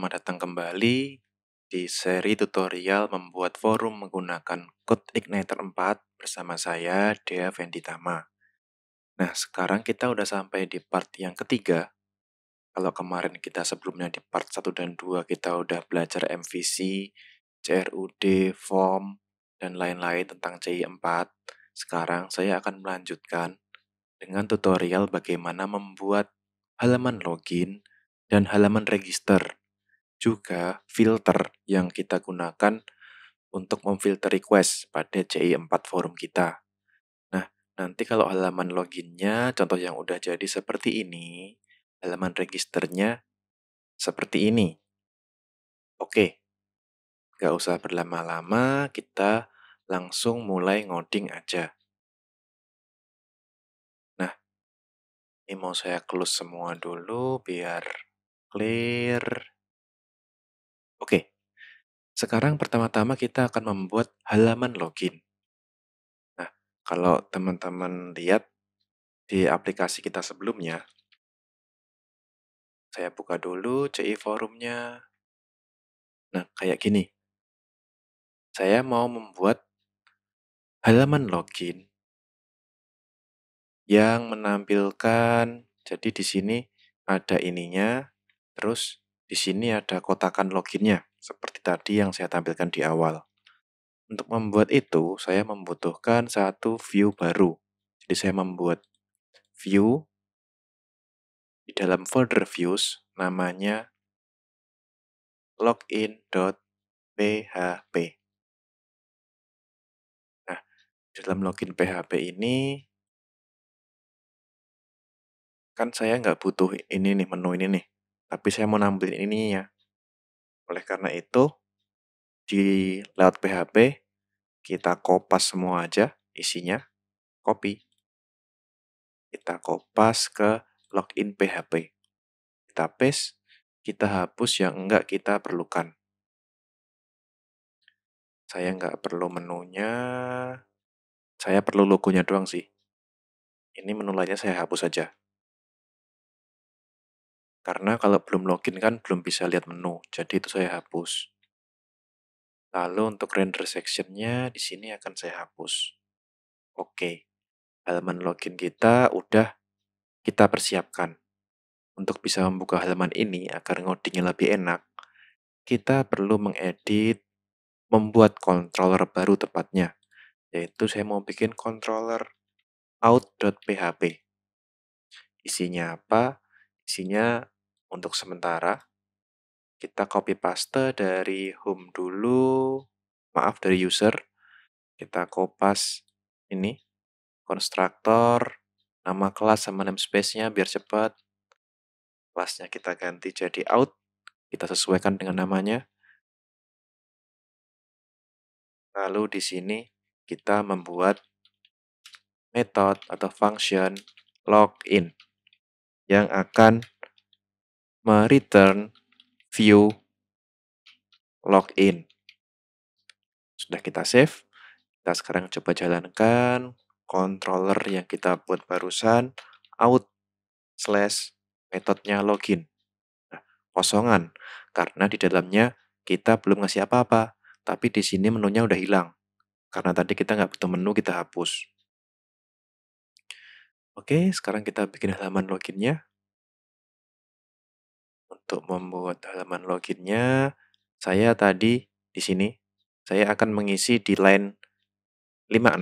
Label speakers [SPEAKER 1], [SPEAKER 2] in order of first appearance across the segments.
[SPEAKER 1] selamat datang kembali di seri tutorial membuat forum menggunakan Code Igniter 4 bersama saya, Dea Venditama. Nah, sekarang kita udah sampai di part yang ketiga. Kalau kemarin kita sebelumnya di part 1 dan 2 kita udah belajar MVC, CRUD, form, dan lain-lain tentang CI 4. Sekarang saya akan melanjutkan dengan tutorial bagaimana membuat halaman login dan halaman register juga filter yang kita gunakan untuk memfilter request pada CI4 forum kita. Nah, nanti kalau halaman loginnya, contoh yang udah jadi seperti ini, halaman registernya seperti ini. Oke, nggak usah berlama-lama, kita langsung mulai ngoding aja. Nah, ini mau saya close semua
[SPEAKER 2] dulu
[SPEAKER 1] biar clear. Oke, sekarang pertama-tama kita akan membuat halaman login. Nah, kalau teman-teman lihat di aplikasi kita sebelumnya, saya buka dulu CI forumnya. Nah, kayak gini.
[SPEAKER 2] Saya mau membuat halaman login
[SPEAKER 1] yang menampilkan jadi di sini ada ininya terus di sini ada kotakan loginnya, seperti tadi yang saya tampilkan di awal. Untuk membuat itu, saya membutuhkan satu view baru. Jadi saya membuat view di dalam folder views namanya login.php.
[SPEAKER 2] Nah, di dalam login PHP ini
[SPEAKER 1] kan saya nggak butuh ini nih menu ini nih tapi saya mau nampilin ini ya Oleh karena itu, di lewat PHP, kita kopas semua aja isinya, copy. Kita kopas ke login PHP. Kita paste, kita hapus yang enggak kita perlukan. Saya enggak perlu menunya, saya perlu logonya
[SPEAKER 2] doang sih. Ini menu lainnya saya hapus saja.
[SPEAKER 1] Karena kalau belum login kan belum bisa lihat menu, jadi itu saya hapus. Lalu untuk render sectionnya di sini akan saya hapus. Oke, halaman login kita udah kita persiapkan. Untuk bisa membuka halaman ini agar ngodingnya lebih enak, kita perlu mengedit, membuat controller baru tepatnya, yaitu saya mau bikin controller out.php. Isinya apa? Isinya untuk sementara. Kita copy paste dari home dulu, maaf dari user. Kita copas ini, konstruktor, nama kelas sama namespace-nya biar cepat. Kelasnya kita ganti jadi out, kita sesuaikan dengan namanya. Lalu di sini kita membuat method atau function login yang akan return view login. Sudah kita save. Kita sekarang coba jalankan controller yang kita buat barusan out slash metodenya login. Nah, kosongan karena di dalamnya kita belum ngasih apa-apa, tapi di sini menunya udah hilang. Karena tadi kita nggak butuh menu, kita hapus. Oke, sekarang kita bikin halaman loginnya untuk membuat halaman loginnya, saya tadi di sini, saya akan mengisi di line 56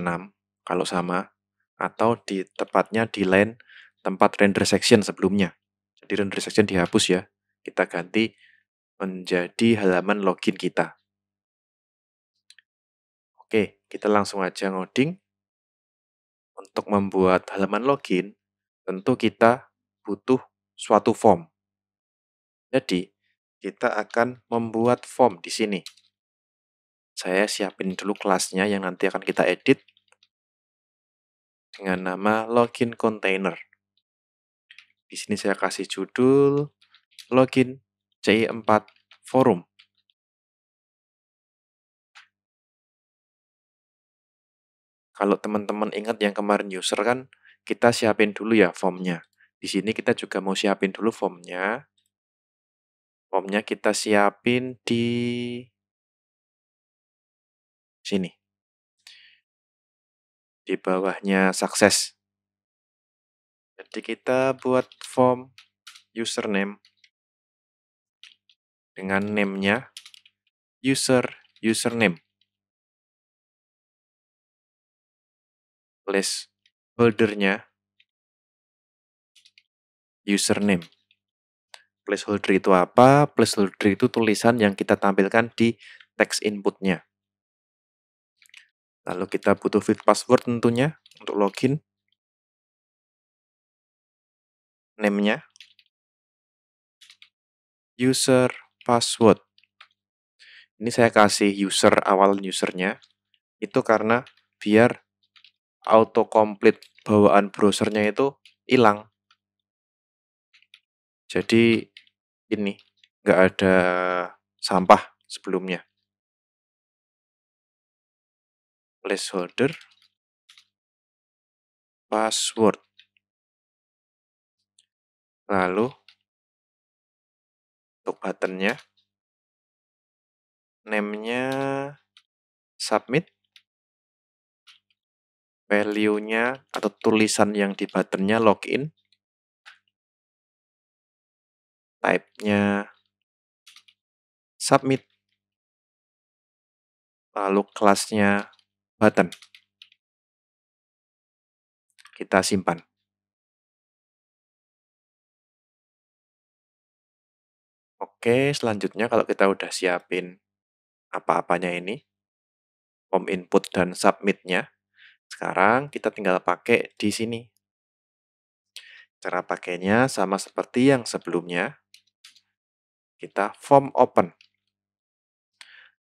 [SPEAKER 1] kalau sama, atau di tepatnya di line tempat render section sebelumnya. Jadi render section dihapus ya, kita ganti menjadi halaman login kita. Oke, kita langsung aja ngoding. Untuk membuat halaman login, tentu kita butuh suatu form jadi, kita akan membuat form di sini. Saya siapin dulu kelasnya yang nanti akan kita edit dengan nama login container. Di sini saya kasih judul login CI4 forum. Kalau teman-teman ingat yang kemarin user kan, kita siapin dulu ya formnya. Di sini kita juga mau siapin dulu formnya. Formnya kita siapin di
[SPEAKER 2] sini. Di bawahnya sukses.
[SPEAKER 1] Jadi kita buat form username dengan name-nya user
[SPEAKER 2] username. List
[SPEAKER 1] holdernya username placeholder itu apa, placeholder itu tulisan yang kita tampilkan di text inputnya. Lalu kita butuh fit password tentunya
[SPEAKER 2] untuk login. Name-nya.
[SPEAKER 1] User password. Ini saya kasih user awal usernya. Itu karena biar autocomplete bawaan browsernya itu hilang. Jadi ini nggak ada sampah sebelumnya
[SPEAKER 2] placeholder password lalu untuk buttonnya name submit value-nya atau tulisan yang di buttonnya login type-nya submit, lalu kelasnya button. Kita simpan.
[SPEAKER 1] Oke, selanjutnya kalau kita udah siapin apa-apanya ini, form input dan submitnya, sekarang kita tinggal pakai di sini. Cara pakainya sama seperti yang sebelumnya, kita form open.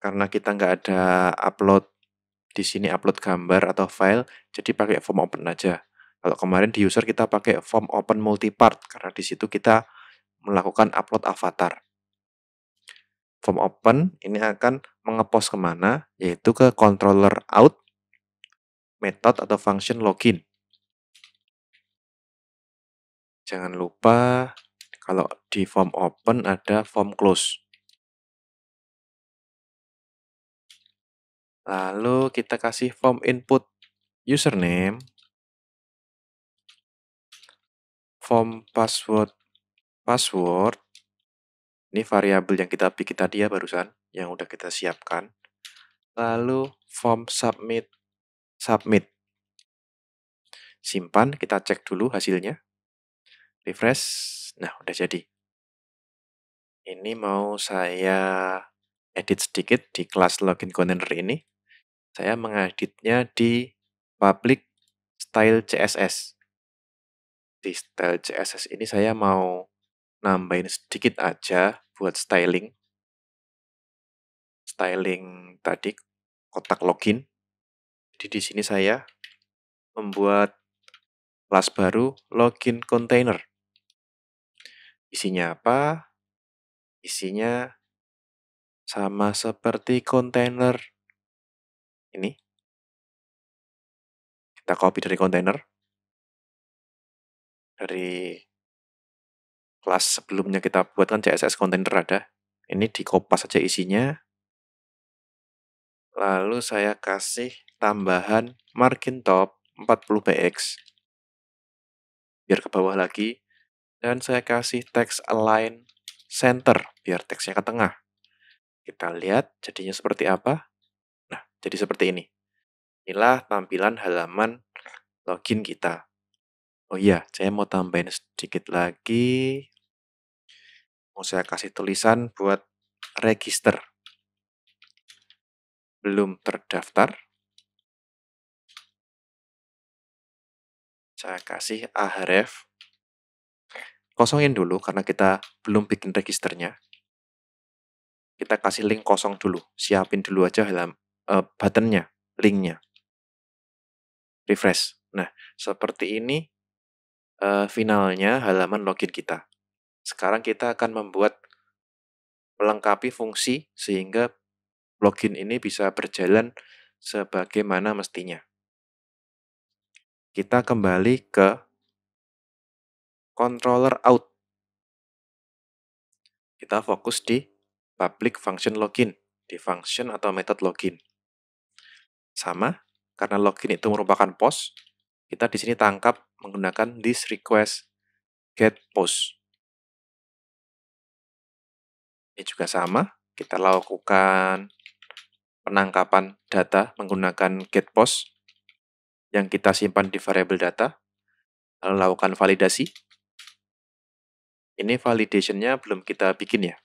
[SPEAKER 1] Karena kita nggak ada upload di sini upload gambar atau file, jadi pakai form open aja. Kalau kemarin di user kita pakai form open multipart karena di situ kita melakukan upload avatar. Form open ini akan mengepost kemana? Yaitu ke controller out method atau function login. Jangan lupa
[SPEAKER 2] kalau di form open ada form close.
[SPEAKER 1] Lalu kita kasih form input username, form password password. Ini variabel yang kita bikin tadi ya barusan, yang udah kita siapkan. Lalu form submit submit. Simpan, kita cek dulu hasilnya. Refresh. Nah, udah jadi. Ini mau saya edit sedikit di kelas login container ini. Saya mengeditnya di public style CSS. Di style CSS ini saya mau nambahin sedikit aja buat styling. Styling tadi kotak login. Jadi di sini saya membuat kelas baru login container. Isinya apa? Isinya sama seperti
[SPEAKER 2] kontainer ini. Kita copy dari kontainer. Dari kelas
[SPEAKER 1] sebelumnya kita buatkan CSS kontainer ada. Ini dikopas saja isinya. Lalu saya kasih tambahan margin top 40px. Biar ke bawah lagi dan saya kasih teks align center biar teksnya ke tengah. Kita lihat jadinya seperti apa. Nah, jadi seperti ini. Inilah tampilan halaman login kita. Oh iya, saya mau tambahin sedikit lagi. Mau saya kasih tulisan buat register.
[SPEAKER 2] Belum terdaftar. Saya kasih ahref
[SPEAKER 1] kosongin dulu karena kita belum bikin registernya. Kita kasih link kosong dulu, siapin dulu aja dalam uh, eh, buttonnya, linknya. Refresh. Nah, seperti ini uh, finalnya halaman login kita. Sekarang kita akan membuat melengkapi fungsi sehingga login ini bisa berjalan sebagaimana mestinya. Kita kembali ke controller out. Kita fokus di public function login, di function atau method login. Sama, karena login itu merupakan post, kita di sini tangkap menggunakan this request get post. Ini juga sama, kita lakukan penangkapan data menggunakan get post yang kita simpan di variable data, lalu lakukan validasi ini validationnya belum kita bikin ya.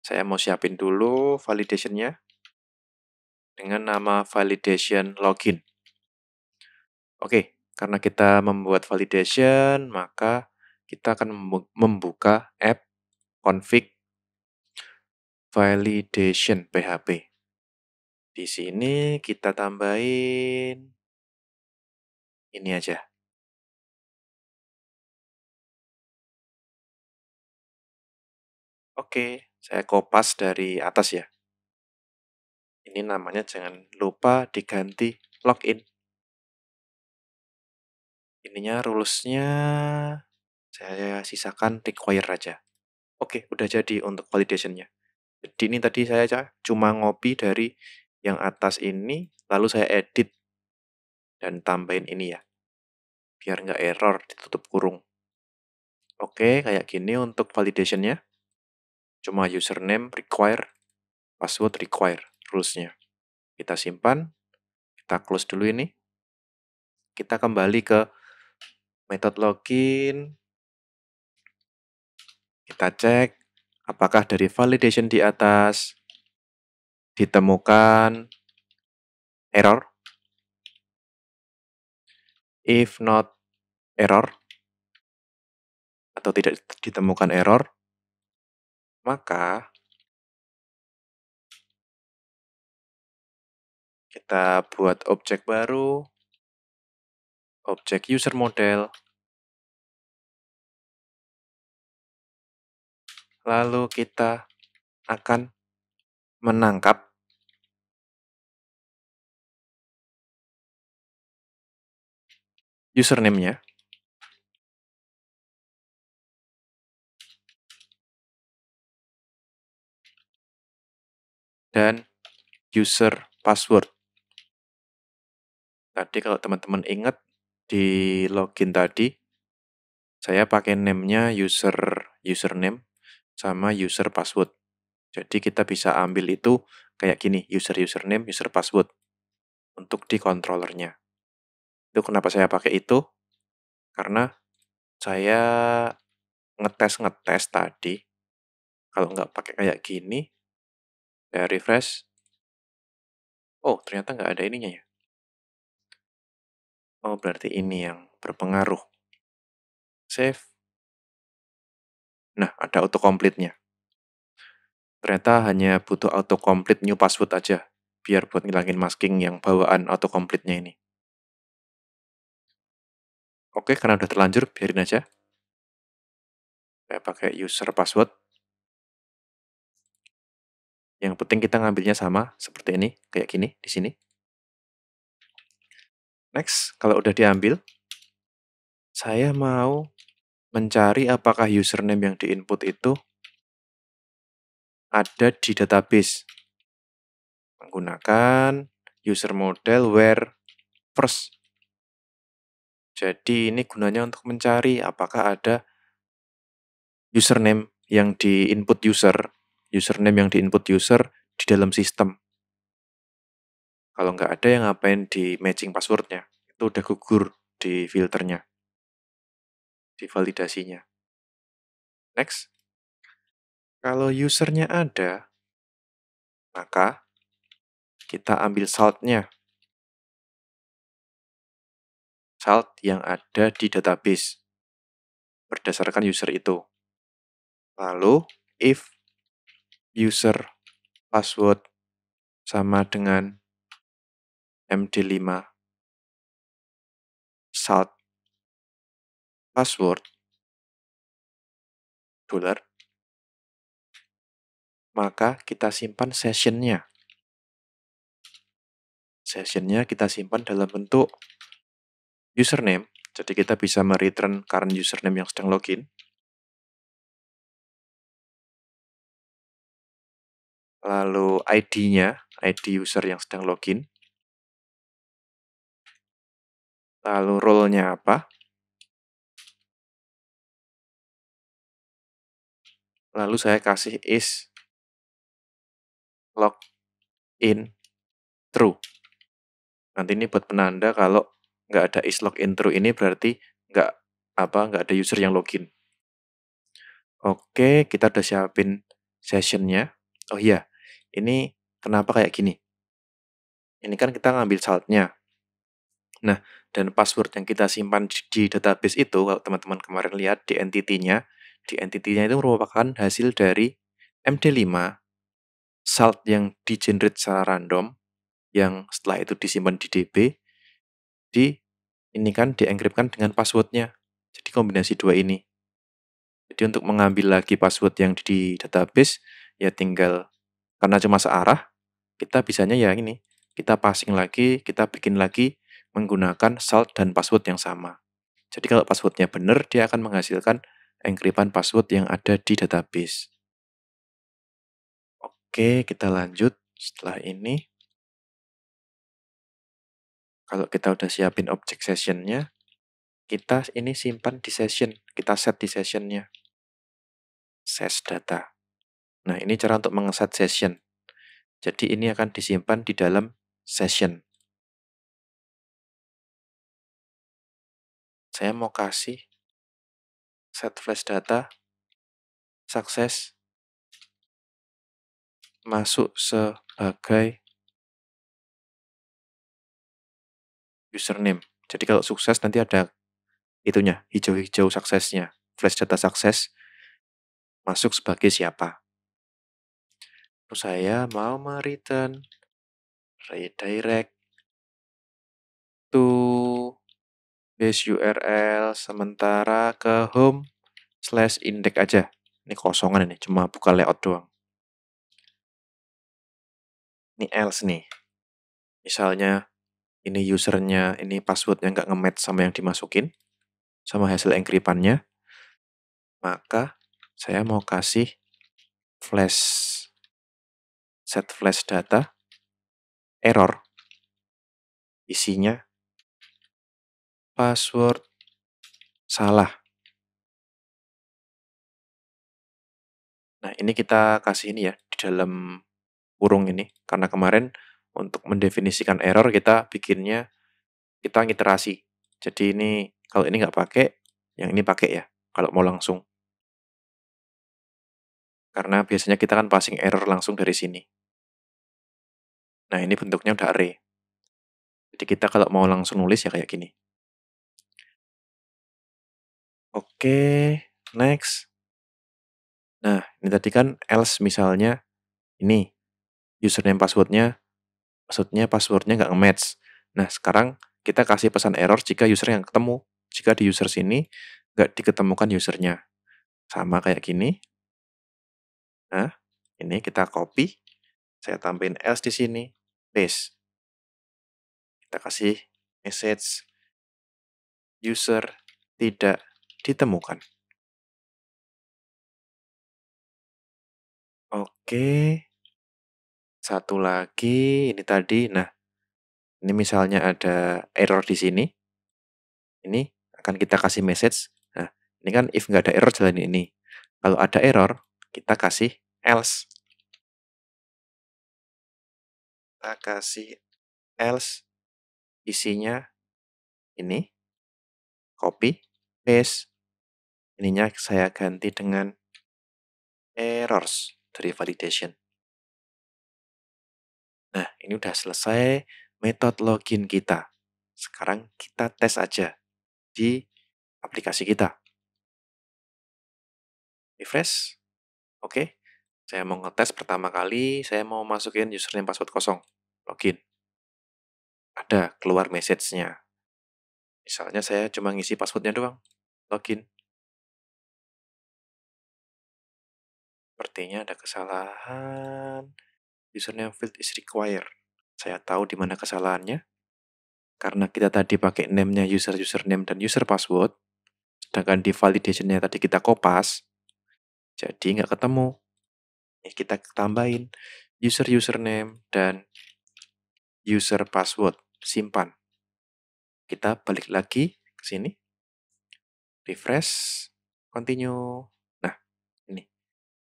[SPEAKER 1] Saya mau siapin dulu validationnya dengan nama validation login. Oke, karena kita membuat validation, maka kita akan membuka app config validation PHP. Di sini kita tambahin
[SPEAKER 2] ini aja. Oke, saya kopas dari atas ya.
[SPEAKER 1] Ini namanya jangan lupa diganti login. Ininya rulesnya saya sisakan require aja. Oke, udah jadi untuk validationnya. Jadi ini tadi saya cuma ngopi dari yang atas ini, lalu saya edit dan tambahin ini ya. Biar nggak error, ditutup kurung. Oke, kayak gini untuk validationnya. Cuma username require, password require rules Kita simpan, kita close dulu ini. Kita kembali ke method login. Kita cek apakah dari validation di atas ditemukan error.
[SPEAKER 2] If not error atau tidak ditemukan error, maka kita buat objek baru, objek user model, lalu kita akan menangkap username-nya.
[SPEAKER 1] dan user password. Tadi kalau teman-teman ingat di login tadi, saya pakai name-nya user username sama user password. Jadi kita bisa ambil itu kayak gini, user username, user password untuk di kontrolernya. Itu kenapa saya pakai itu? Karena saya ngetes-ngetes tadi, kalau nggak pakai kayak gini, saya eh,
[SPEAKER 2] refresh. Oh, ternyata nggak ada ininya ya. Oh, berarti ini yang berpengaruh. Save.
[SPEAKER 1] Nah, ada autocomplete-nya. Ternyata hanya butuh autocomplete new password aja, biar buat ngilangin masking yang bawaan autocomplete-nya ini. Oke, karena udah terlanjur, biarin aja.
[SPEAKER 2] Saya pakai user password. Yang penting kita
[SPEAKER 1] ngambilnya sama seperti ini, kayak gini di sini. Next, kalau udah diambil, saya mau mencari apakah username yang diinput itu ada di database. Menggunakan user model where first. Jadi ini gunanya untuk mencari apakah ada username yang diinput user username yang diinput user di dalam sistem. Kalau nggak ada yang ngapain di matching passwordnya, itu udah gugur di filternya, di validasinya.
[SPEAKER 2] Next, kalau usernya ada, maka kita ambil saltnya.
[SPEAKER 1] Salt yang ada di database berdasarkan user itu. Lalu, if user password
[SPEAKER 2] sama dengan md5 salt password dollar maka kita simpan sessionnya
[SPEAKER 1] sessionnya kita simpan dalam bentuk username jadi kita bisa mereturn current username yang sedang login
[SPEAKER 2] lalu ID-nya, ID user yang sedang login, lalu role-nya apa, lalu saya kasih is
[SPEAKER 1] login true. Nanti ini buat penanda kalau nggak ada is login true ini berarti nggak apa nggak ada user yang login. Oke, kita udah siapin sessionnya. Oh iya, ini kenapa kayak gini. Ini kan kita ngambil saltnya. Nah, dan password yang kita simpan di database itu, kalau teman-teman kemarin lihat di entity-nya, di entity-nya itu merupakan hasil dari MD5, salt yang di-generate secara random, yang setelah itu disimpan di DB, di ini kan dienkripkan dengan passwordnya. Jadi kombinasi dua ini. Jadi untuk mengambil lagi password yang di database, ya tinggal karena cuma searah, kita bisanya ya ini, kita passing lagi, kita bikin lagi menggunakan salt dan password yang sama. Jadi kalau passwordnya benar, dia akan menghasilkan enkripan password yang ada di database. Oke, kita lanjut setelah ini. Kalau kita udah siapin objek sessionnya, kita ini simpan di session, kita set di sessionnya. Ses data. Nah, ini cara untuk mengeset session.
[SPEAKER 2] Jadi ini akan disimpan di dalam session. Saya mau kasih set flash data sukses masuk sebagai username.
[SPEAKER 1] Jadi kalau sukses nanti ada itunya, hijau-hijau suksesnya. Flash data sukses masuk sebagai siapa saya mau mereturn redirect to base URL sementara ke home slash index aja. Ini kosongan ini, cuma buka layout doang. Ini else nih. Misalnya ini usernya, ini passwordnya nggak nge-match sama yang dimasukin, sama hasil encrypannya, maka saya mau kasih flash set flash
[SPEAKER 2] data error isinya password salah
[SPEAKER 1] nah ini kita kasih ini ya di dalam kurung ini karena kemarin untuk mendefinisikan error kita bikinnya kita ngiterasi jadi ini kalau ini nggak pakai yang ini pakai ya kalau mau langsung karena biasanya kita kan passing error langsung dari sini
[SPEAKER 2] Nah, ini bentuknya udah array. Jadi kita kalau mau langsung nulis ya kayak gini. Oke, okay, next.
[SPEAKER 1] Nah, ini tadi kan else misalnya ini username passwordnya, maksudnya passwordnya nggak nge-match. Nah, sekarang kita kasih pesan error jika user yang ketemu. Jika di user sini nggak diketemukan usernya. Sama kayak gini. Nah, ini kita copy. Saya tambahin else di sini, paste. Kita kasih message
[SPEAKER 2] user tidak ditemukan. Oke. Satu
[SPEAKER 1] lagi, ini tadi. Nah, ini misalnya ada error di sini. Ini akan kita kasih message. Nah, ini kan if nggak ada error jalan ini. Kalau ada error, kita kasih else.
[SPEAKER 2] kita kasih else isinya ini copy paste ininya saya ganti dengan errors dari validation
[SPEAKER 1] nah ini udah selesai metode login kita sekarang kita tes aja di aplikasi kita refresh oke okay. saya mau ngetes pertama kali saya mau masukin username password kosong login. Ada keluar message-nya.
[SPEAKER 2] Misalnya saya cuma ngisi passwordnya doang, login.
[SPEAKER 1] Sepertinya ada kesalahan. Username field is required. Saya tahu di mana kesalahannya. Karena kita tadi pakai name-nya user username dan user password, sedangkan di validation-nya tadi kita kopas, jadi nggak ketemu. Ya, kita tambahin user username dan user password, simpan. Kita balik lagi ke sini. Refresh, continue. Nah, ini.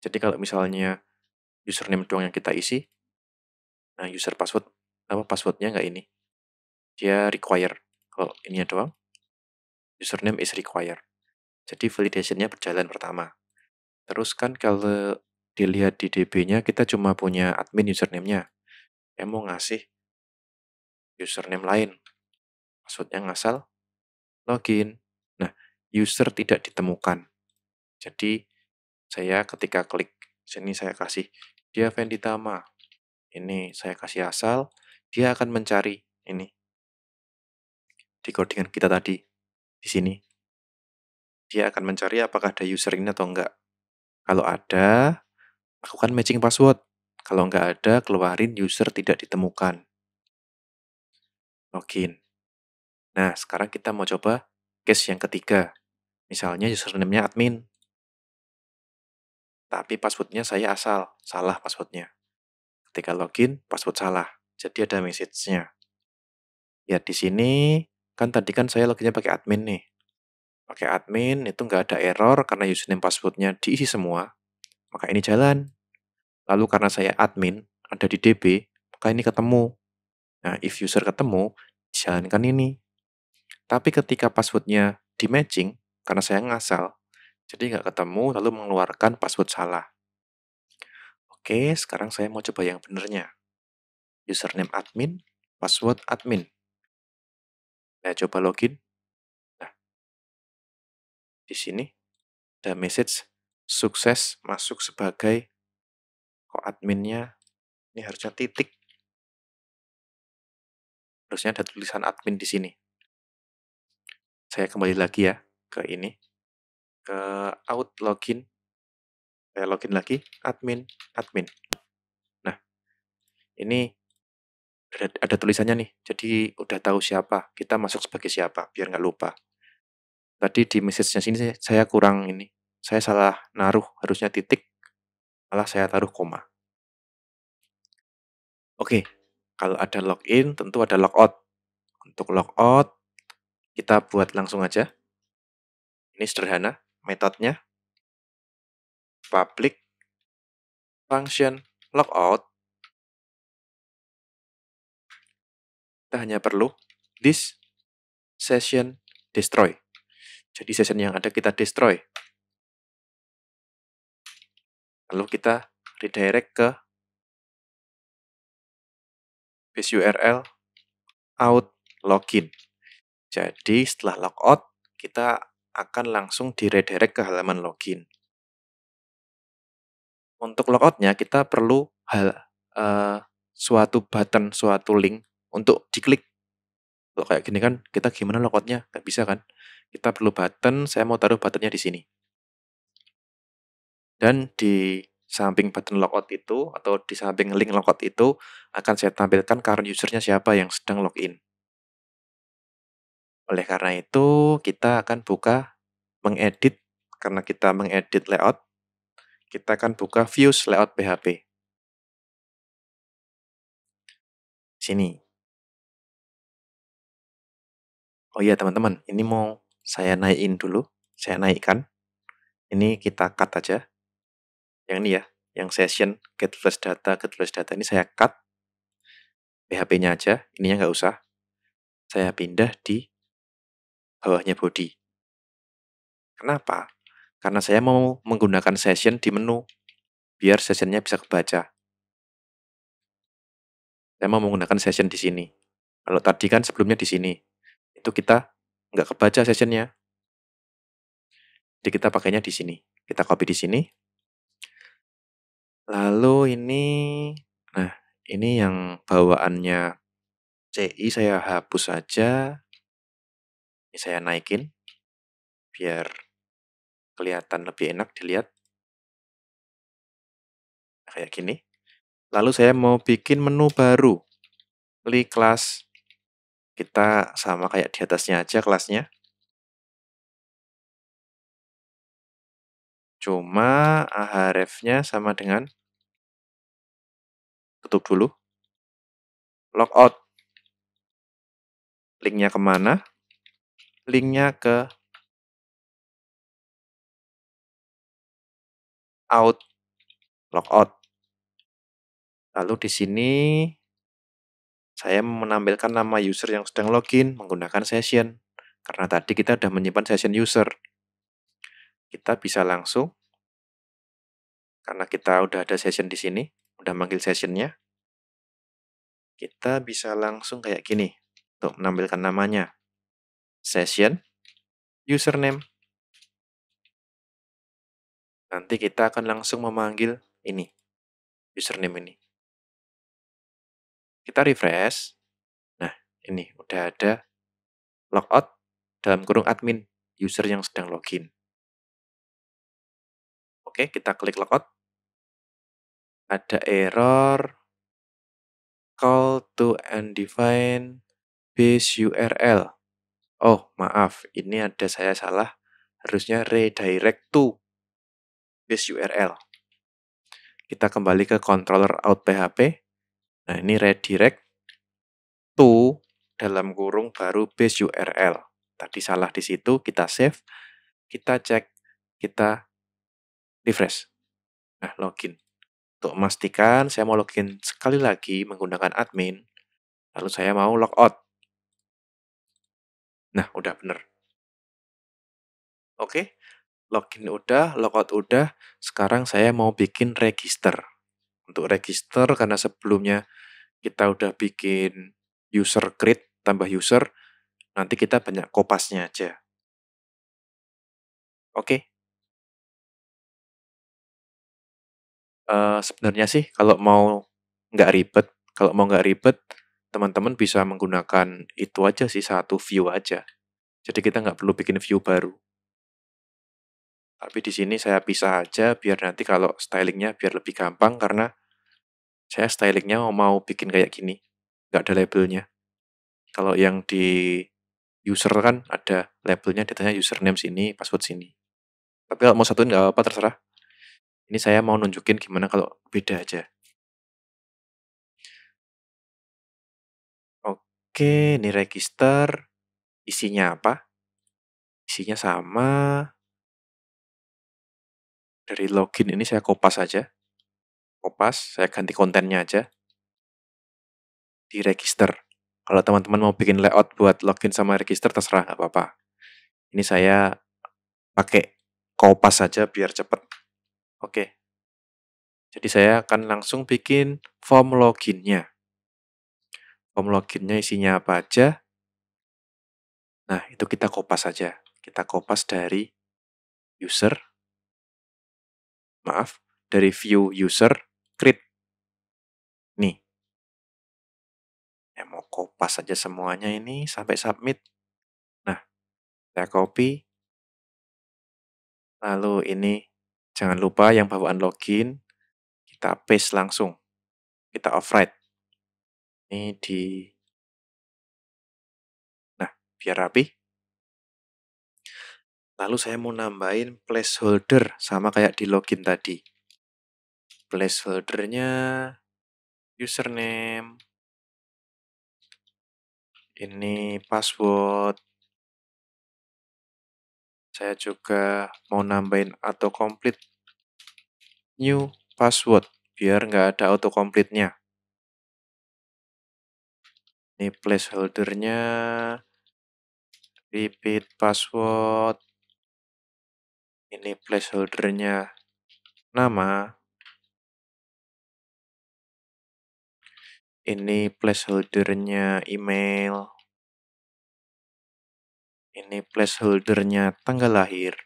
[SPEAKER 1] Jadi kalau misalnya username doang yang kita isi, nah user password, apa passwordnya nggak ini. Dia require. Kalau ini doang, username is required. Jadi validationnya berjalan pertama. Terus kan kalau dilihat di DB-nya, kita cuma punya admin username-nya. Yang mau ngasih username lain. Maksudnya ngasal login. Nah, user tidak ditemukan. Jadi, saya ketika klik, sini saya kasih dia Venditama. Ini saya kasih asal, dia akan mencari ini. Di codingan kita tadi, di sini. Dia akan mencari apakah ada user ini atau enggak. Kalau ada, lakukan matching password. Kalau enggak ada, keluarin user tidak ditemukan login. Nah, sekarang kita mau coba case yang ketiga. Misalnya username-nya admin. Tapi passwordnya saya asal, salah passwordnya. Ketika login, password salah. Jadi ada message-nya. Ya di sini, kan tadi kan saya loginnya pakai admin nih. Pakai admin itu nggak ada error karena username passwordnya diisi semua. Maka ini jalan. Lalu karena saya admin, ada di DB, maka ini ketemu Nah, if user ketemu, jalankan ini. Tapi ketika passwordnya di matching, karena saya ngasal, jadi nggak ketemu lalu mengeluarkan password salah. Oke, sekarang saya mau coba yang benernya. Username admin, password admin. Saya nah, coba
[SPEAKER 2] login. Nah, di sini ada message sukses masuk sebagai kok adminnya ini harusnya titik harusnya ada tulisan admin di sini.
[SPEAKER 1] Saya kembali lagi ya ke ini, ke out login. Saya eh, login lagi, admin, admin. Nah, ini ada, ada tulisannya nih, jadi udah tahu siapa, kita masuk sebagai siapa, biar nggak lupa. Tadi di message-nya sini saya kurang ini, saya salah naruh, harusnya titik, malah saya taruh koma. Oke, kalau ada login, tentu ada logout. Untuk logout, kita buat langsung aja. Ini sederhana, metodenya.
[SPEAKER 2] Public function logout. Kita hanya perlu this session destroy. Jadi session yang ada kita destroy. Lalu kita redirect ke
[SPEAKER 1] base URL out login. Jadi setelah logout, kita akan langsung diredirect ke halaman login. Untuk logoutnya kita perlu hal uh, suatu button, suatu link untuk diklik. Kalau kayak gini kan, kita gimana logoutnya? Gak bisa kan? Kita perlu button, saya mau taruh buttonnya di sini. Dan di samping button logout itu atau di samping link logout itu akan saya tampilkan current usernya siapa yang sedang login. Oleh karena itu, kita akan buka mengedit karena kita mengedit layout, kita akan buka views layout PHP.
[SPEAKER 2] Sini. Oh iya
[SPEAKER 1] teman-teman, ini mau saya naikin dulu, saya naikkan. Ini kita cut aja yang ini ya, yang session get flash data, get flash data ini saya cut PHP-nya aja, ininya nggak usah. Saya pindah di bawahnya body. Kenapa? Karena saya mau menggunakan session di menu biar sessionnya bisa kebaca. Saya mau menggunakan session di sini. Kalau tadi kan sebelumnya di sini, itu kita nggak kebaca sessionnya. Jadi kita pakainya di sini. Kita copy di sini, Lalu ini, nah ini yang bawaannya CI saya hapus saja. Ini saya naikin biar kelihatan lebih enak dilihat. kayak gini. Lalu saya mau bikin menu baru. Klik kelas. Kita sama kayak di atasnya
[SPEAKER 2] aja kelasnya. Cuma ahrefnya sama dengan tutup dulu. Logout. Linknya kemana? Linknya ke
[SPEAKER 1] out, out Lalu di sini saya menampilkan nama user yang sedang login menggunakan session. Karena tadi kita sudah menyimpan session user kita bisa langsung karena kita udah ada session di sini, udah manggil sessionnya, kita bisa langsung kayak gini untuk menampilkan namanya,
[SPEAKER 2] session, username.
[SPEAKER 1] Nanti kita akan langsung memanggil ini, username ini. Kita refresh. Nah, ini udah ada logout
[SPEAKER 2] dalam kurung admin, user yang sedang login. Oke, kita klik logout.
[SPEAKER 1] Ada error call to undefined base URL. Oh, maaf, ini ada saya salah. Harusnya redirect to base URL. Kita kembali ke controller out PHP. Nah, ini redirect to dalam kurung baru base URL. Tadi salah di situ, kita save, kita cek, kita refresh. Nah, login. Untuk memastikan saya mau login sekali lagi menggunakan admin, lalu saya mau logout. Nah, udah bener. Oke, login udah, logout udah. Sekarang saya mau bikin register. Untuk register, karena sebelumnya kita udah bikin user create, tambah user, nanti kita banyak
[SPEAKER 2] kopasnya aja. Oke,
[SPEAKER 1] uh, sebenarnya sih kalau mau nggak ribet kalau mau nggak ribet, teman-teman bisa menggunakan itu aja sih, satu view aja. Jadi kita nggak perlu bikin view baru. Tapi di sini saya pisah aja biar nanti kalau stylingnya biar lebih gampang karena saya stylingnya mau mau bikin kayak gini, nggak ada labelnya. Kalau yang di user kan ada labelnya, ditanya username sini, password sini. Tapi kalau mau satuin nggak apa-apa, terserah. Ini saya mau nunjukin gimana kalau beda aja.
[SPEAKER 2] Oke, ini register. Isinya
[SPEAKER 1] apa? Isinya sama. Dari login ini saya kopas aja. Kopas, saya ganti kontennya aja. Di register. Kalau teman-teman mau bikin layout buat login sama register, terserah, nggak apa-apa. Ini saya pakai kopas saja biar cepat. Oke. Jadi saya akan langsung bikin form loginnya. Form loginnya isinya apa aja. Nah, itu kita kopas saja. Kita kopas dari user. Maaf, dari view user create. Nih. Saya mau kopas saja semuanya ini sampai submit. Nah, saya copy. Lalu ini Jangan lupa yang bawaan login, kita paste langsung. Kita override. Ini di... Nah, biar rapi. Lalu saya mau nambahin placeholder sama kayak di login tadi. Placeholdernya username, ini password, saya juga mau nambahin complete new password biar nggak ada auto complete nya Ini placeholder-nya
[SPEAKER 2] repeat password. Ini placeholder-nya nama. Ini placeholder-nya email ini placeholdernya tanggal lahir.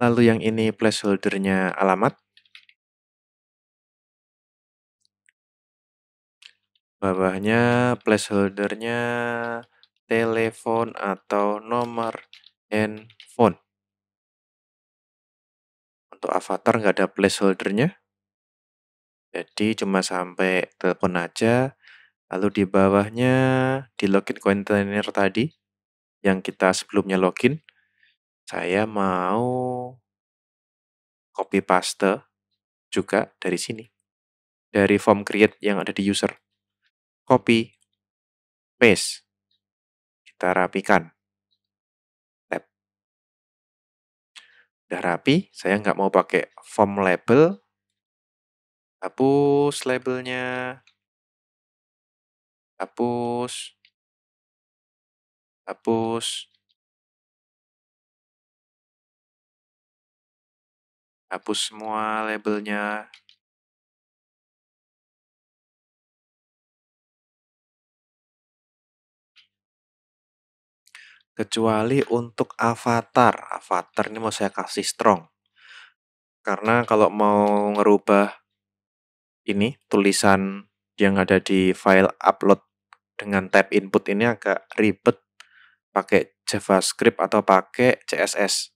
[SPEAKER 1] Lalu yang ini placeholdernya alamat. Bawahnya placeholdernya telepon atau nomor handphone. Untuk avatar nggak ada placeholdernya. Jadi cuma sampai telepon aja, Lalu di bawahnya di login container tadi yang kita sebelumnya login, saya mau copy paste juga dari sini. Dari form create yang ada di user. Copy, paste.
[SPEAKER 2] Kita rapikan. Tab. Udah rapi, saya nggak mau pakai form label. Hapus labelnya hapus, hapus, hapus semua labelnya.
[SPEAKER 1] Kecuali untuk avatar. Avatar ini mau saya kasih strong. Karena kalau mau ngerubah ini tulisan yang ada di file upload dengan tab input ini agak ribet pakai JavaScript atau pakai CSS.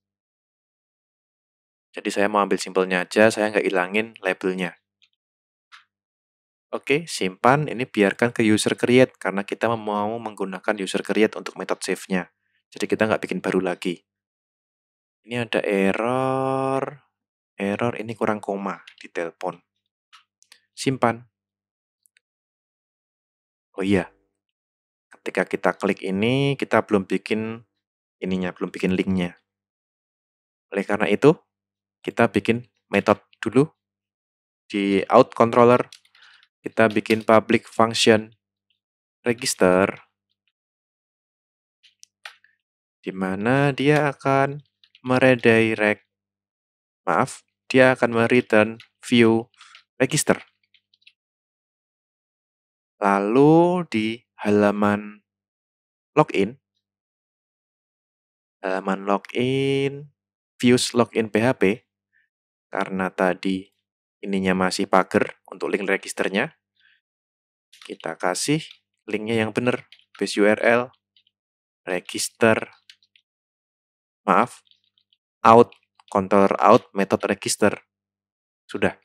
[SPEAKER 1] Jadi saya mau ambil simpelnya aja, saya nggak ilangin labelnya. Oke, simpan. Ini biarkan ke user create karena kita mau menggunakan user create untuk method save-nya. Jadi kita nggak bikin baru lagi. Ini ada error. Error ini kurang koma di telepon. Simpan oh iya, ketika kita klik ini, kita belum bikin ininya, belum bikin linknya. Oleh karena itu, kita bikin metode dulu di out controller, kita bikin public function register, di mana dia akan meredirect, maaf, dia akan mereturn view register. Lalu di halaman login, halaman login, views login PHP, karena tadi ininya masih pagar untuk link registernya, kita kasih linknya yang benar, base URL, register, maaf, out, controller out, method register. Sudah.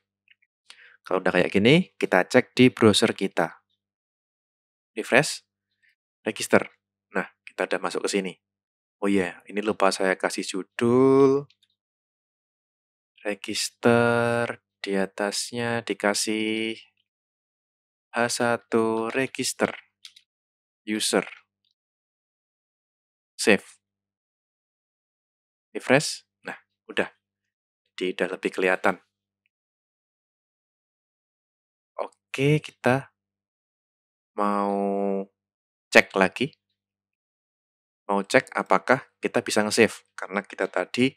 [SPEAKER 1] Kalau udah kayak gini, kita cek di browser kita refresh, register. Nah, kita udah masuk ke sini. Oh iya, yeah. ini lupa saya kasih judul. Register, di atasnya dikasih H1 register, user,
[SPEAKER 2] save. Refresh, nah udah. Jadi udah lebih kelihatan. Oke, kita
[SPEAKER 1] mau cek lagi, mau cek apakah kita bisa nge-save. Karena kita tadi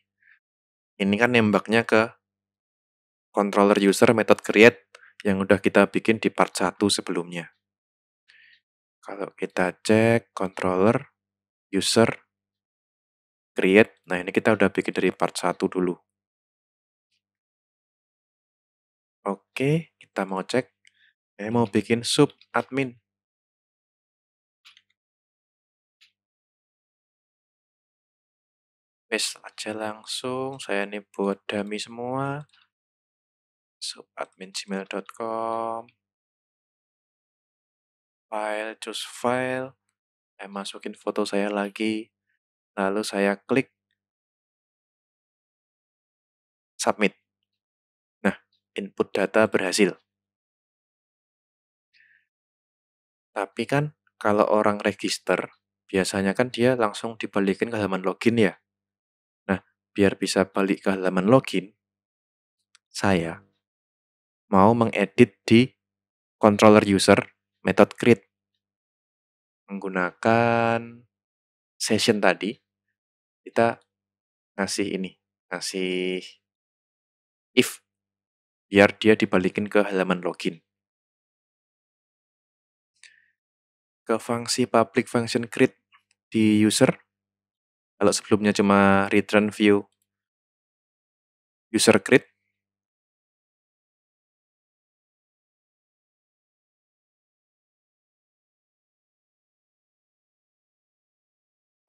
[SPEAKER 1] ini kan nembaknya ke controller user method create yang udah kita bikin di part 1 sebelumnya. Kalau kita cek controller user create, nah ini kita udah bikin dari part 1 dulu.
[SPEAKER 2] Oke, kita mau cek. Saya mau bikin sub admin. Paste aja langsung, saya
[SPEAKER 1] nih buat dummy semua. Subadmin@gmail.com. File, choose file. Saya masukin
[SPEAKER 2] foto saya lagi. Lalu saya klik submit. Nah, input data berhasil.
[SPEAKER 1] Tapi kan kalau orang register, biasanya kan dia langsung dibalikin ke halaman login ya biar bisa balik ke halaman login, saya mau mengedit di controller user method create menggunakan session tadi kita ngasih ini ngasih if biar dia dibalikin ke halaman login ke fungsi public function create di user kalau sebelumnya cuma return view
[SPEAKER 2] user create,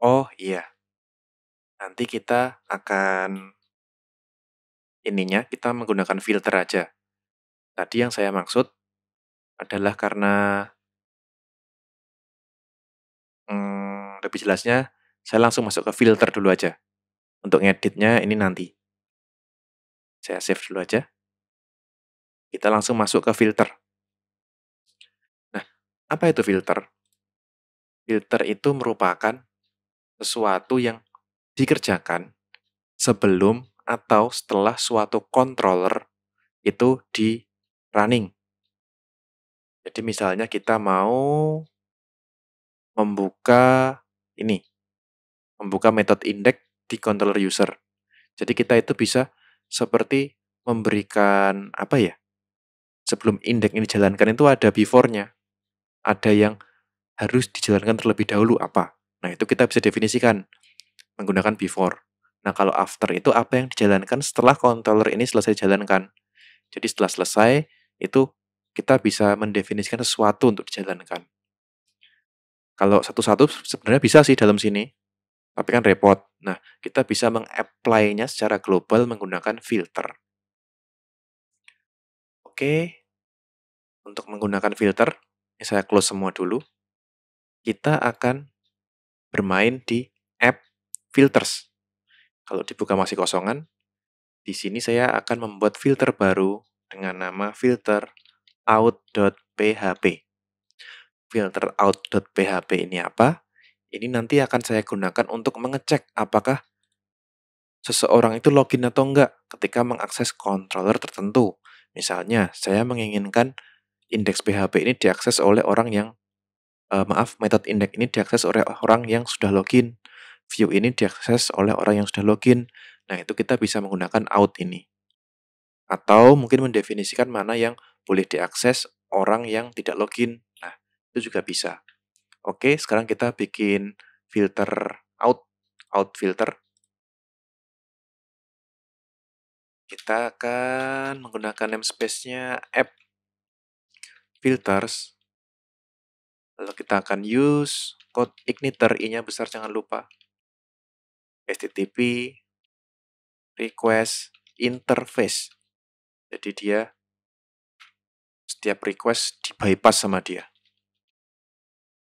[SPEAKER 2] Oh iya, nanti kita akan ininya kita menggunakan filter aja. Tadi yang saya maksud adalah karena hmm,
[SPEAKER 1] lebih jelasnya saya langsung masuk ke filter dulu aja. Untuk ngeditnya ini nanti. Saya save dulu aja. Kita langsung masuk ke filter. Nah, apa itu filter? Filter itu merupakan sesuatu yang dikerjakan sebelum atau setelah suatu controller itu di running. Jadi misalnya kita mau membuka ini membuka metode index di controller user. Jadi kita itu bisa seperti memberikan apa ya? Sebelum index ini dijalankan itu ada before-nya. Ada yang harus dijalankan terlebih dahulu apa. Nah, itu kita bisa definisikan menggunakan before. Nah, kalau after itu apa yang dijalankan setelah controller ini selesai dijalankan. Jadi setelah selesai itu kita bisa mendefinisikan sesuatu untuk dijalankan. Kalau satu-satu sebenarnya bisa sih dalam sini, tapi kan repot. Nah, kita bisa meng-apply-nya secara global menggunakan filter. Oke, untuk menggunakan filter, saya close semua dulu. Kita akan bermain di app filters. Kalau dibuka masih kosongan, di sini saya akan membuat filter baru dengan nama filter out.php. Filter out.php ini apa? ini nanti akan saya gunakan untuk mengecek apakah seseorang itu login atau enggak ketika mengakses controller tertentu. Misalnya, saya menginginkan indeks PHP ini diakses oleh orang yang uh, maaf, method index ini diakses oleh orang yang sudah login. View ini diakses oleh orang yang sudah login. Nah, itu kita bisa menggunakan out ini. Atau mungkin mendefinisikan mana yang boleh diakses orang yang tidak login. Nah, itu juga bisa. Oke, sekarang kita bikin filter out, out filter. Kita akan menggunakan namespace-nya app filters. Lalu kita akan use code igniter, i-nya besar jangan lupa. HTTP
[SPEAKER 2] request
[SPEAKER 1] interface. Jadi dia setiap request di bypass sama dia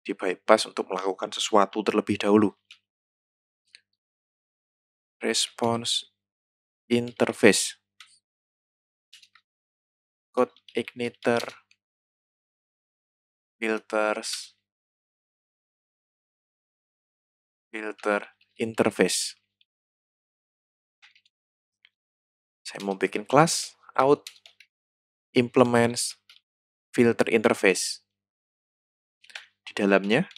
[SPEAKER 1] dibypass untuk melakukan sesuatu
[SPEAKER 2] terlebih dahulu. Response interface. Code igniter filters filter interface.
[SPEAKER 1] Saya mau bikin kelas out implements filter interface di dalamnya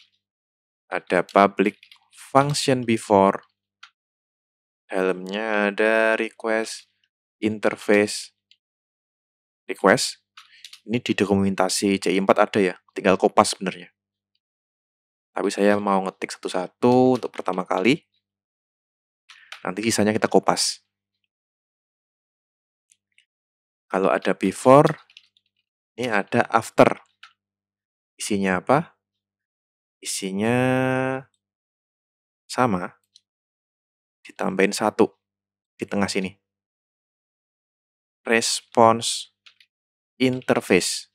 [SPEAKER 1] ada public function before, dalamnya ada request interface request. Ini di dokumentasi c 4 ada ya, tinggal kopas sebenarnya. Tapi saya mau ngetik satu-satu untuk pertama kali. Nanti sisanya kita kopas.
[SPEAKER 2] Kalau ada before, ini ada
[SPEAKER 1] after. Isinya apa? Isinya sama. Ditambahin satu di tengah sini.
[SPEAKER 2] Response interface.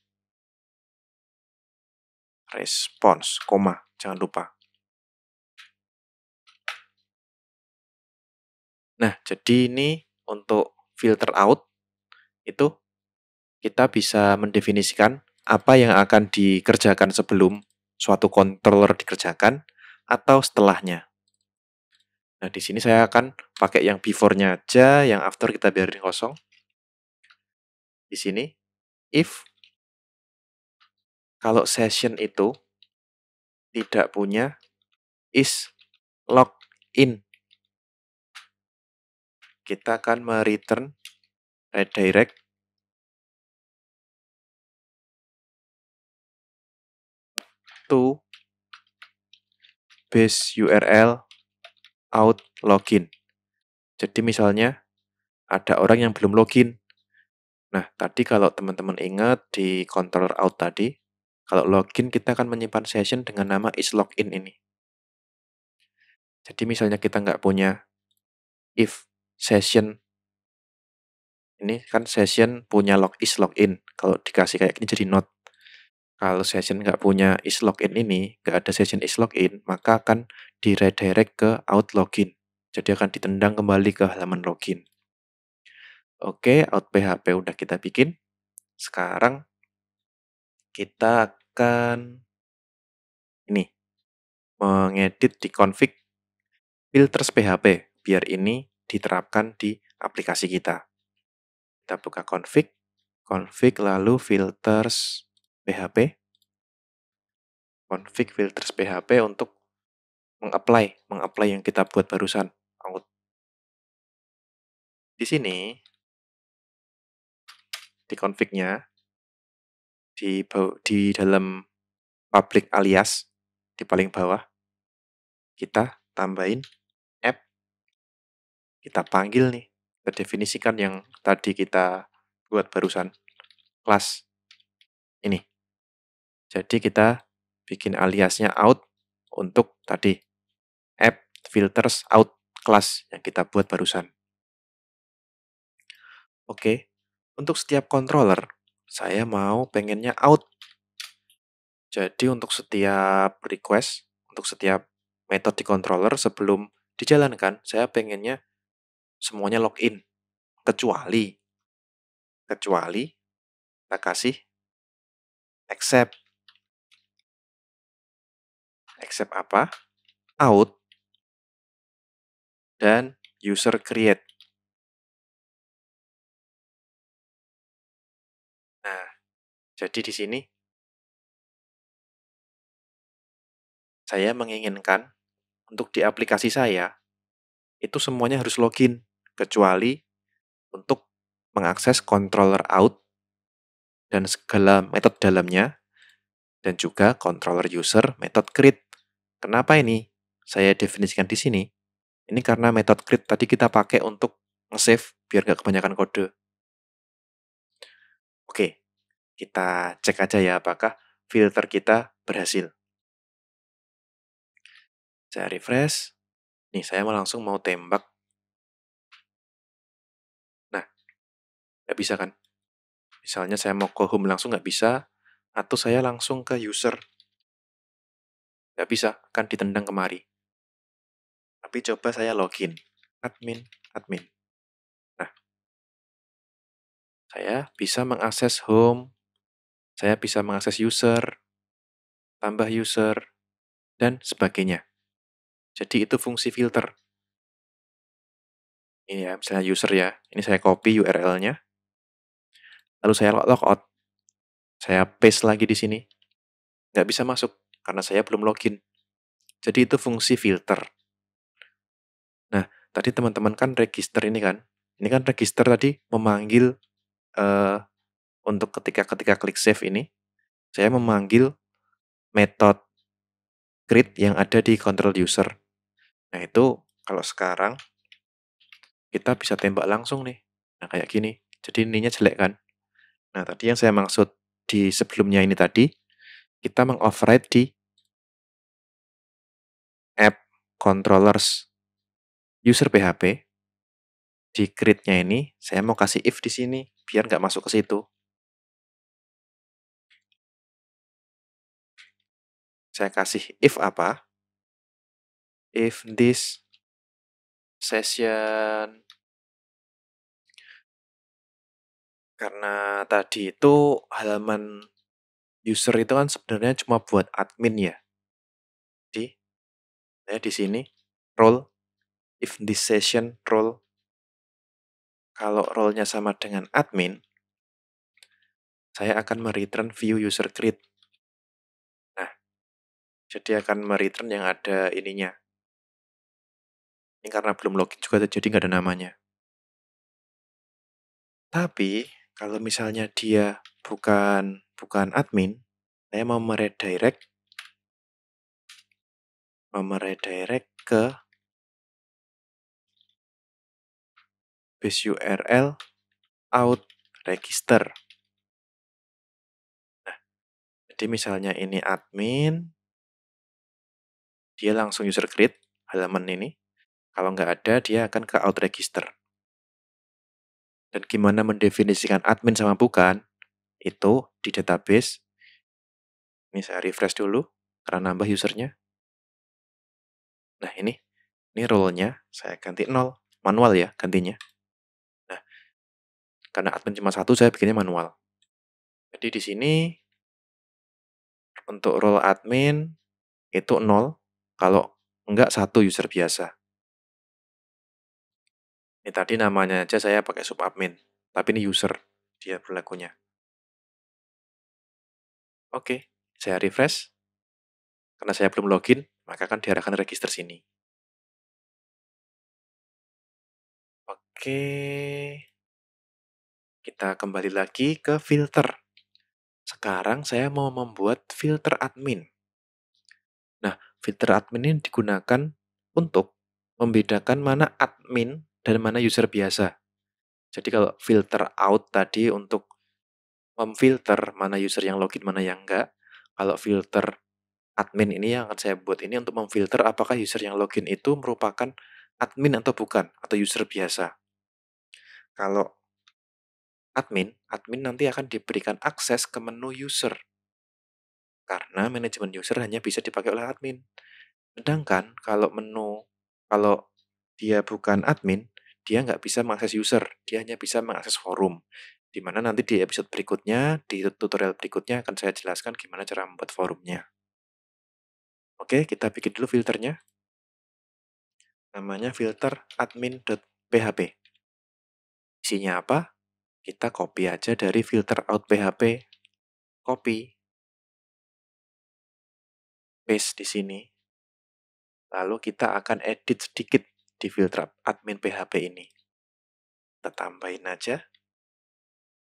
[SPEAKER 2] Response, koma, jangan lupa.
[SPEAKER 1] Nah, jadi ini untuk filter out itu kita bisa mendefinisikan apa yang akan dikerjakan sebelum suatu controller dikerjakan atau setelahnya. Nah, di sini saya akan pakai yang before-nya aja, yang after kita biarin kosong. Di sini, if
[SPEAKER 2] kalau session itu tidak punya is login. Kita akan mereturn redirect to
[SPEAKER 1] base URL out login. Jadi misalnya ada orang yang belum login. Nah, tadi kalau teman-teman ingat di controller out tadi, kalau login kita akan menyimpan session dengan nama is login ini. Jadi misalnya kita nggak punya if session ini kan session punya log is login. Kalau dikasih kayak ini jadi not kalau session nggak punya is login ini, nggak ada session is login, maka akan diredirect ke out login. Jadi akan ditendang kembali ke halaman login. Oke, out PHP udah kita bikin. Sekarang kita akan ini mengedit di config filters PHP biar ini diterapkan di aplikasi kita. Kita buka config, config lalu filters PHP, config filters PHP untuk
[SPEAKER 2] mengapply, mengapply yang kita buat barusan. Di sini di config-nya di
[SPEAKER 1] di dalam public alias di paling bawah kita tambahin app kita panggil nih kita definisikan yang tadi kita buat barusan kelas ini jadi kita bikin aliasnya out untuk tadi app filters out class yang kita buat barusan. Oke, untuk setiap controller saya mau pengennya out. Jadi untuk setiap request, untuk setiap metode di controller sebelum dijalankan, saya pengennya semuanya login. Kecuali, kecuali kita kasih
[SPEAKER 2] accept except apa? out dan user create. Nah, jadi di sini saya menginginkan
[SPEAKER 1] untuk di aplikasi saya itu semuanya harus login kecuali untuk mengakses controller out dan segala metode dalamnya dan juga controller user metode create Kenapa ini saya definisikan di sini? Ini karena metode grid tadi kita pakai untuk nge-save biar nggak kebanyakan kode. Oke, kita cek
[SPEAKER 2] aja ya apakah filter kita berhasil.
[SPEAKER 1] Saya refresh. Nih, saya mau langsung mau tembak. Nah, nggak bisa kan? Misalnya saya mau ke home langsung nggak bisa, atau saya langsung ke user gak bisa, kan ditendang kemari. Tapi coba saya login. Admin, admin. Nah, saya bisa mengakses home, saya bisa mengakses user, tambah user, dan sebagainya. Jadi itu fungsi filter. Ini ya, misalnya user ya. Ini saya copy URL-nya. Lalu saya logout Saya paste lagi di sini. Nggak bisa masuk karena saya belum login. Jadi itu fungsi filter. Nah, tadi teman-teman kan register ini kan. Ini kan register tadi memanggil uh, untuk ketika ketika klik save ini, saya memanggil metode grid yang ada di control user. Nah, itu kalau sekarang kita bisa tembak langsung nih. Nah, kayak gini. Jadi ininya jelek kan? Nah, tadi yang saya maksud di sebelumnya ini tadi, kita mengoverride di app controllers user PHP di nya ini saya mau kasih if di sini biar nggak masuk ke situ.
[SPEAKER 2] Saya kasih if apa? If this session karena tadi itu halaman
[SPEAKER 1] user itu kan sebenarnya cuma buat admin ya. Jadi, ya di sini role if this session role kalau role-nya sama dengan admin, saya akan mereturn view user grid. Nah, jadi akan mereturn yang ada ininya.
[SPEAKER 2] Ini karena belum login juga, jadi nggak ada namanya.
[SPEAKER 1] Tapi, kalau misalnya dia bukan bukan admin, saya mau meredirect mau
[SPEAKER 2] meredirect ke base URL out register.
[SPEAKER 1] Nah, jadi misalnya ini admin, dia langsung user create halaman ini. Kalau nggak ada, dia akan ke out register dan gimana mendefinisikan admin sama bukan itu di database. Ini saya refresh dulu karena nambah usernya. Nah ini, ini role-nya saya ganti nol manual ya gantinya. Nah, karena admin cuma satu saya bikinnya manual. Jadi di sini untuk role admin itu nol kalau enggak satu user biasa.
[SPEAKER 2] Ini tadi namanya aja saya
[SPEAKER 1] pakai subadmin, tapi ini user, dia berlakunya. Oke, saya refresh. Karena saya belum login, maka akan diarahkan register
[SPEAKER 2] sini. Oke,
[SPEAKER 1] kita kembali lagi ke filter. Sekarang saya mau membuat filter admin. Nah, filter admin ini digunakan untuk membedakan mana admin dan mana user biasa. Jadi kalau filter out tadi untuk memfilter mana user yang login, mana yang enggak. Kalau filter admin ini yang akan saya buat ini untuk memfilter apakah user yang login itu merupakan admin atau bukan, atau user biasa. Kalau admin, admin nanti akan diberikan akses ke menu user. Karena manajemen user hanya bisa dipakai oleh admin. Sedangkan kalau menu kalau dia bukan admin, dia nggak bisa mengakses user, dia hanya bisa mengakses forum. Dimana nanti di episode berikutnya, di tutorial berikutnya akan saya jelaskan gimana cara membuat forumnya. Oke, kita bikin dulu filternya. Namanya filter admin.php. Isinya apa? Kita copy aja dari filter out PHP. Copy.
[SPEAKER 2] Paste di sini. Lalu
[SPEAKER 1] kita akan edit sedikit di filter admin PHP ini. Kita tambahin aja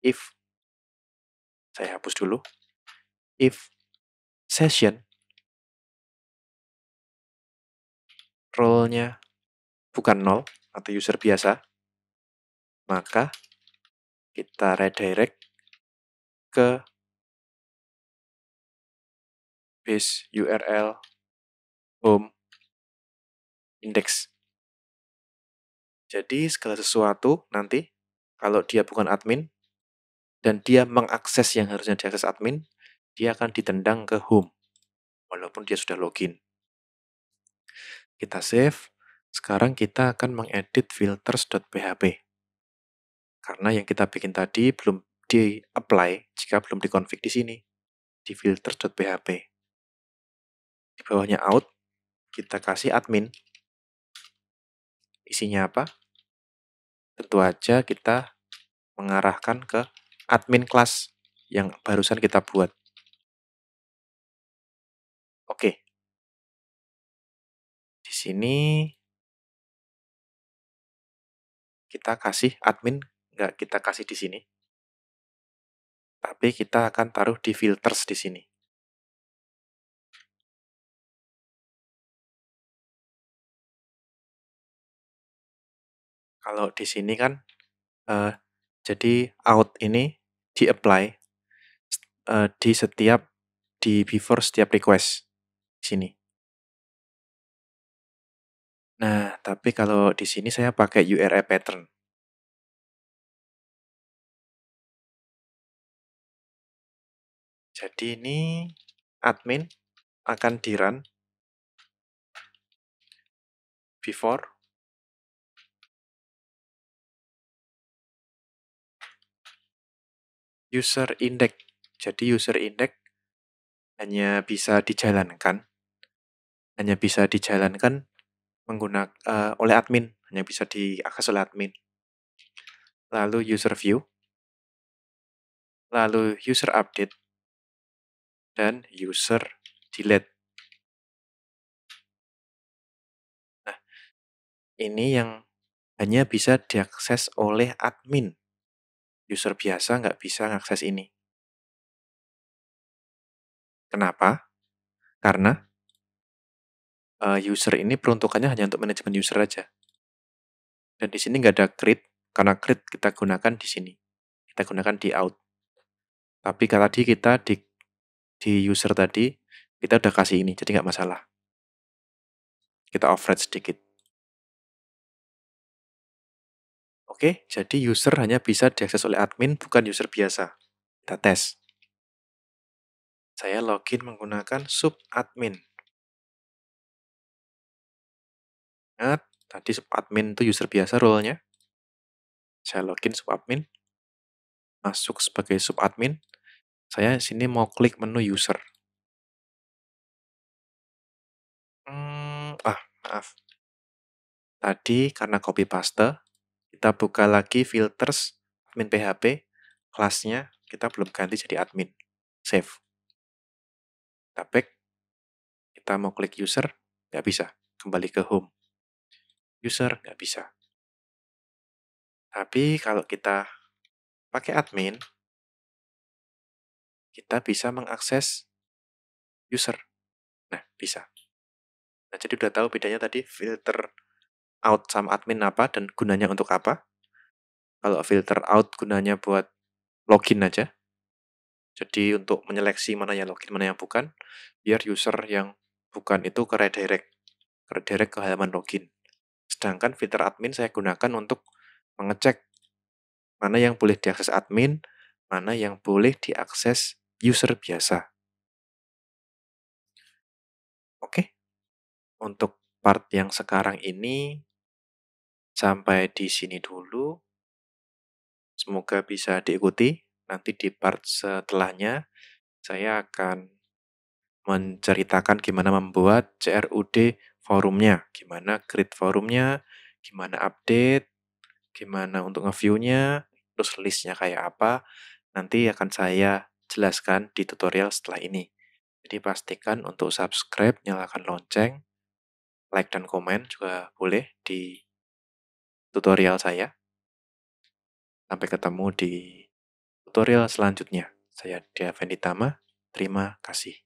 [SPEAKER 1] if saya hapus dulu
[SPEAKER 2] if session role-nya bukan nol atau user biasa, maka kita redirect ke base URL home
[SPEAKER 1] index. Jadi segala sesuatu nanti kalau dia bukan admin dan dia mengakses yang harusnya diakses admin, dia akan ditendang ke home walaupun dia sudah login. Kita save. Sekarang kita akan mengedit filters.php. Karena yang kita bikin tadi belum di apply jika belum dikonfig di sini di filters.php. Di bawahnya out kita kasih admin isinya apa? Tentu aja kita mengarahkan ke admin kelas yang barusan kita buat.
[SPEAKER 2] Oke. Di sini kita kasih admin, nggak kita kasih di sini. Tapi kita akan taruh di filters di sini. Kalau di sini kan
[SPEAKER 1] uh, jadi out ini di apply uh, di setiap di before setiap request di sini.
[SPEAKER 2] Nah, tapi kalau di sini saya pakai URL pattern. Jadi ini admin akan di-run before
[SPEAKER 1] user index. Jadi user index hanya bisa dijalankan hanya bisa dijalankan menggunakan uh, eh, oleh admin, hanya bisa diakses oleh admin. Lalu user view, lalu user update
[SPEAKER 2] dan user delete. Nah, ini yang
[SPEAKER 1] hanya bisa diakses oleh admin user biasa nggak bisa mengakses ini. Kenapa? Karena eh, user ini peruntukannya hanya untuk manajemen user aja. Dan di sini nggak ada create, karena create kita gunakan di sini. Kita gunakan di out. Tapi kalau tadi kita di, di user tadi, kita udah kasih ini, jadi nggak masalah.
[SPEAKER 2] Kita override sedikit. Oke, jadi
[SPEAKER 1] user hanya bisa diakses oleh admin, bukan user biasa. Kita tes. Saya login menggunakan sub admin. Ingat, tadi sub admin itu user biasa role-nya. Saya login sub admin, Masuk sebagai sub admin. Saya sini mau klik
[SPEAKER 2] menu user. Hmm, ah,
[SPEAKER 1] maaf. Tadi karena copy paste, kita buka lagi filters admin PHP, kelasnya kita belum ganti jadi admin. Save. Kita back. Kita mau klik user, nggak bisa.
[SPEAKER 2] Kembali ke home. User, nggak bisa. Tapi kalau kita pakai admin, kita bisa
[SPEAKER 1] mengakses user. Nah, bisa. Nah, jadi udah tahu bedanya tadi filter out sama admin apa dan gunanya untuk apa. Kalau filter out gunanya buat login aja. Jadi untuk menyeleksi mana yang login, mana yang bukan, biar user yang bukan itu ke redirect. Ke redirect ke halaman login. Sedangkan filter admin saya gunakan untuk mengecek mana yang boleh diakses admin, mana yang boleh diakses user biasa. Oke, untuk part yang sekarang ini Sampai di sini dulu. Semoga bisa diikuti. Nanti di part setelahnya saya akan menceritakan gimana membuat CRUD forumnya, gimana create forumnya, gimana update, gimana untuk ngeviewnya, terus listnya kayak apa, nanti akan saya jelaskan di tutorial setelah ini. Jadi pastikan untuk subscribe, nyalakan lonceng, like dan komen juga boleh di tutorial saya. Sampai ketemu di tutorial selanjutnya. Saya Dia Venditama,
[SPEAKER 2] terima kasih.